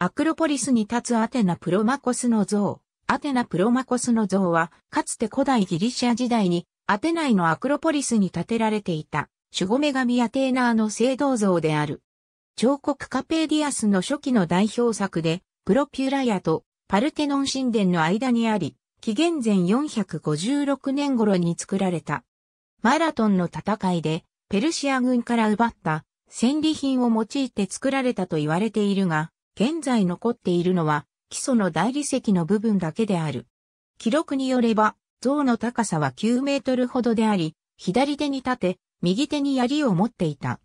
アクロポリスに立つアテナプロマコスの像。アテナプロマコスの像は、かつて古代ギリシア時代に、アテナイのアクロポリスに建てられていた、守護女神アテーナーの聖堂像である。彫刻カペーディアスの初期の代表作で、プロピュラヤとパルテノン神殿の間にあり、紀元前456年頃に作られた。マラトンの戦いで、ペルシア軍から奪った戦利品を用いて作られたと言われているが、現在残っているのは基礎の大理石の部分だけである。記録によれば、像の高さは9メートルほどであり、左手に立て、右手に槍を持っていた。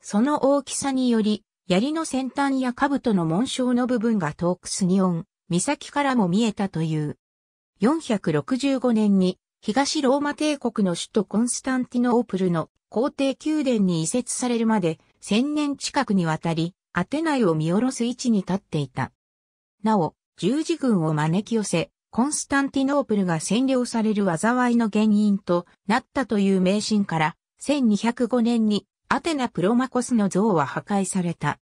その大きさにより、槍の先端や兜の紋章の部分が遠くスニオン、岬からも見えたという。465年に、東ローマ帝国の首都コンスタンティノープルの皇帝宮殿に移設されるまで、1000年近くにわたり、アテナイを見下ろす位置に立っていた。なお、十字軍を招き寄せ、コンスタンティノープルが占領される災いの原因となったという迷信から、1205年にアテナプロマコスの像は破壊された。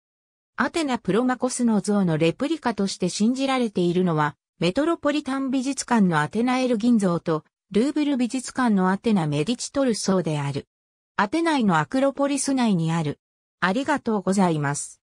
アテナプロマコスの像のレプリカとして信じられているのは、メトロポリタン美術館のアテナエル銀像と、ルーブル美術館のアテナメディチトル像である。アテナイのアクロポリス内にある。ありがとうございます。